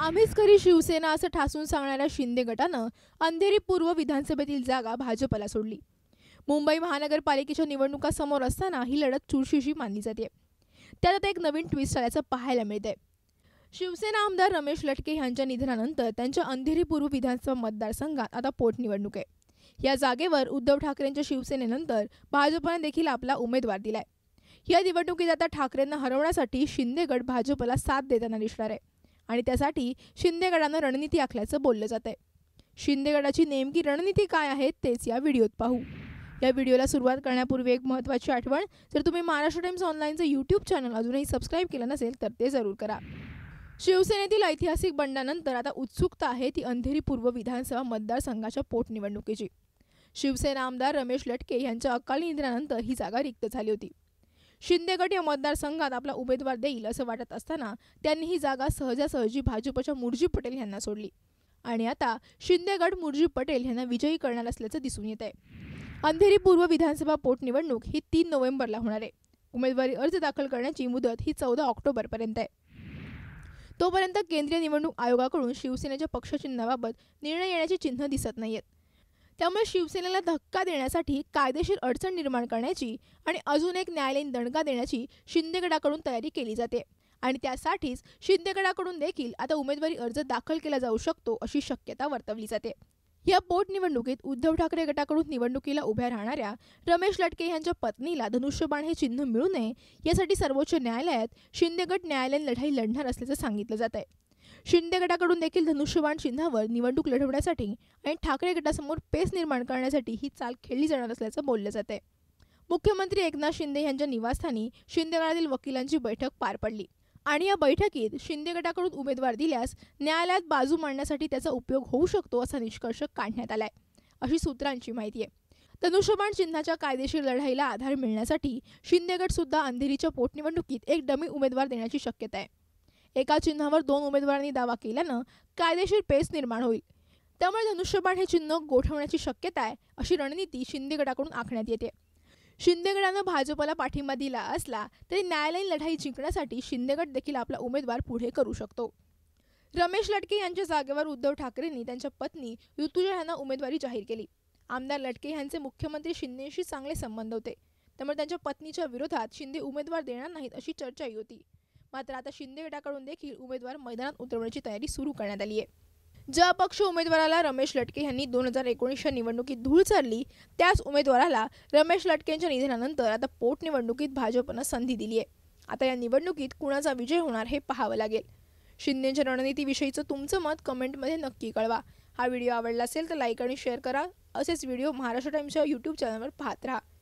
आम्हीच खरी शिवसेना असं ठासून सांगणाऱ्या शिंदे गटानं अंधेरी पूर्व विधानसभेतील जागा भाजपला सोडली मुंबई महानगरपालिकेच्या निवडणुका समोर असताना ही लढत चुरशीशी मानली जाते त्यात आता एक नवीन ट्विस्ट आल्याचं पाहायला मिळते शिवसेना आमदार रमेश लटके यांच्या निधनानंतर त्यांच्या अंधेरी पूर्व विधानसभा मतदारसंघात आता पोटनिवडणूक आहे या जागेवर उद्धव ठाकरेंच्या शिवसेनेनंतर भाजपने देखील आपला उमेदवार दिलाय या निवडणुकीत आता ठाकरेंना हरवण्यासाठी शिंदेगड भाजपला साथ देताना दिसणार आहे आणि त्यासाठी शिंदेगडानं रणनीती आखल्याचं बोललं जात आहे शिंदेगडाची नेमकी रणनीती काय आहे तेच या व्हिडिओत पाहू या व्हिडिओला सुरुवात करण्यापूर्वी एक महत्त्वाची आठवण जर तुम्ही महाराष्ट्र टाइम्स ऑनलाईनचं यूट्यूब चॅनल अजूनही सबस्क्राईब केलं नसेल तर ते जरूर करा शिवसेनेतील ऐतिहासिक बंडानंतर आता उत्सुकता आहे ती अंधेरी पूर्व विधानसभा मतदारसंघाच्या पोटनिवडणुकीची शिवसेना आमदार रमेश लटके यांच्या अकाली निधनानंतर ही जागा रिक्त झाली होती शिंदेगड या मतदारसंघात आपला उमेदवार देईल असं वाटत असताना त्यांनी ही जागा सहजासहजी भाजपच्या मुरजी पटेल यांना सोडली आणि आता शिंदेगड मुरजी पटेल यांना विजयी करणार असल्याचं दिसून येत आहे अंधेरी पूर्व विधानसभा पोटनिवडणूक ही तीन नोव्हेंबरला होणार आहे उमेदवारी अर्ज दाखल करण्याची मुदत ही चौदा ऑक्टोबरपर्यंत आहे तोपर्यंत केंद्रीय निवडणूक आयोगाकडून शिवसेनेच्या पक्षचिन्हाबाबत निर्णय येण्याची चिन्ह दिसत नाहीयेत त्यामुळे शिवसेनेला धक्का देण्यासाठी कायदेशीर अडचण निर्माण करण्याची आणि अजून एक न्यायालयीन दणका देण्याची शिंदेगडाकडून तयारी केली जाते आणि त्यासाठीच शिंदेगडाकडून देखील आता उमेदवारी अर्ज दाखल केला जाऊ शकतो अशी शक्यता वर्तवली जाते या पोटनिवडणुकीत उद्धव ठाकरे गटाकडून निवडणुकीला उभ्या राहणाऱ्या रमेश लटके यांच्या पत्नीला धनुष्यबाण हे चिन्ह मिळू नये यासाठी सर्वोच्च न्यायालयात शिंदेगड न्यायालयीन लढाई लढणार असल्याचं सांगितलं जात शिंदे गटाकडून देखील धनुष्यबाण चिन्हावर निवडणूक लढवण्यासाठी आणि ठाकरे गटासमोर पेस निर्माण करण्यासाठी ही चाल खेळली जाणार असल्याचं बोललं जाते मुख्यमंत्री एकनाथ शिंदे यांच्या निवासस्थानी शिंदेगडातील वकिलांची बैठक पार पडली आणि या बैठकीत शिंदे गटाकडून उमेदवार दिल्यास न्यायालयात बाजू मांडण्यासाठी त्याचा उपयोग होऊ शकतो असा निष्कर्ष काढण्यात आलाय अशी सूत्रांची माहिती आहे धनुष्यबाण चिन्हाच्या कायदेशीर लढाईला आधार मिळण्यासाठी शिंदेगड सुद्धा अंधेरीच्या पोटनिवडणुकीत एक डमी उमेदवार देण्याची शक्यता आहे एका चिन्हावर दोन उमेदवारांनी दावा केल्यानं कायदेशीर पेच निर्माण होईल त्यामुळे धनुष्यबाण हे चिन्ह गोठवण्याची शक्यता आहे अशी रणनीती शिंदेगडाकडून आखण्यात येते शिंदेगडानं भाजपला पाठिंबा दिला असला तरी न्यायालयीन लढाई जिंकण्यासाठी शिंदेगड देखील आपला उमेदवार पुढे करू शकतो रमेश लटके यांच्या जागेवर उद्धव ठाकरेंनी त्यांच्या पत्नी ऋतुजा यांना उमेदवारी जाहीर केली आमदार लटके यांचे मुख्यमंत्री शिंदेशी चांगले संबंध होते त्यामुळे त्यांच्या पत्नीच्या विरोधात शिंदे उमेदवार देणार नाहीत अशी चर्चाही होती मात्र आता शिंदे गटाकडून देखील उमेदवार मैदानात उतरवण्याची तयारी सुरू करण्यात आली आहे ज्या अपक्ष उमेदवाराला रमेश लटके यांनी दोन हजार एकोणीसच्या निवडणुकीत धूळ चारली त्याच उमेदवाराला रमेश लटकेंच्या निधनानंतर आता पोटनिवडणुकीत भाजपनं संधी दिली आहे आता या निवडणुकीत कुणाचा विजय होणार हे पाहावं लागेल शिंदेच्या रणनीतीविषयीचं तुमचं मत कमेंटमध्ये नक्की कळवा हा व्हिडिओ आवडला असेल तर लाईक आणि शेअर करा असेच व्हिडिओ महाराष्ट्र टाईम्सच्या यूट्यूब चॅनलवर पाहत राहा